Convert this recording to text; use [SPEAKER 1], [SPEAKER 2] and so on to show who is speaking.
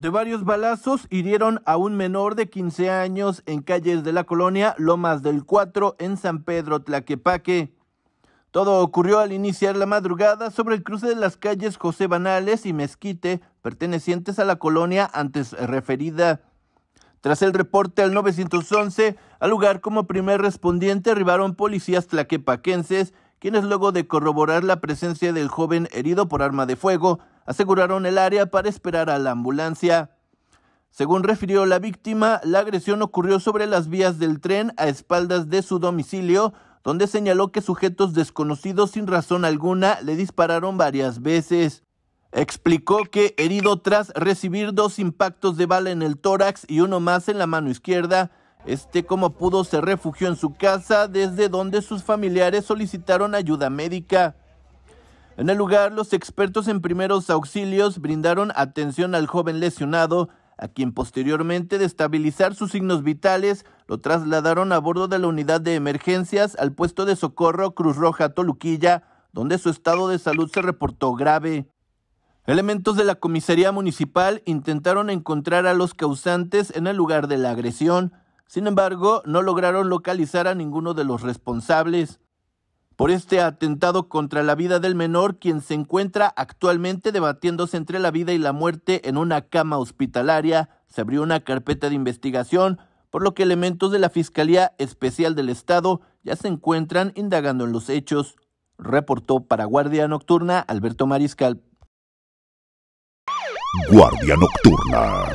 [SPEAKER 1] De varios balazos hirieron a un menor de 15 años en calles de la colonia Lomas del 4 en San Pedro Tlaquepaque. Todo ocurrió al iniciar la madrugada sobre el cruce de las calles José Banales y Mezquite, pertenecientes a la colonia antes referida. Tras el reporte al 911, al lugar como primer respondiente arribaron policías tlaquepaquenses quienes luego de corroborar la presencia del joven herido por arma de fuego, aseguraron el área para esperar a la ambulancia. Según refirió la víctima, la agresión ocurrió sobre las vías del tren a espaldas de su domicilio, donde señaló que sujetos desconocidos sin razón alguna le dispararon varias veces. Explicó que herido tras recibir dos impactos de bala en el tórax y uno más en la mano izquierda, este como pudo se refugió en su casa desde donde sus familiares solicitaron ayuda médica. En el lugar, los expertos en primeros auxilios brindaron atención al joven lesionado, a quien posteriormente de estabilizar sus signos vitales lo trasladaron a bordo de la unidad de emergencias al puesto de socorro Cruz Roja Toluquilla, donde su estado de salud se reportó grave. Elementos de la comisaría municipal intentaron encontrar a los causantes en el lugar de la agresión, sin embargo, no lograron localizar a ninguno de los responsables por este atentado contra la vida del menor, quien se encuentra actualmente debatiéndose entre la vida y la muerte en una cama hospitalaria. Se abrió una carpeta de investigación, por lo que elementos de la Fiscalía Especial del Estado ya se encuentran indagando en los hechos. Reportó para Guardia Nocturna Alberto Mariscal. Guardia Nocturna.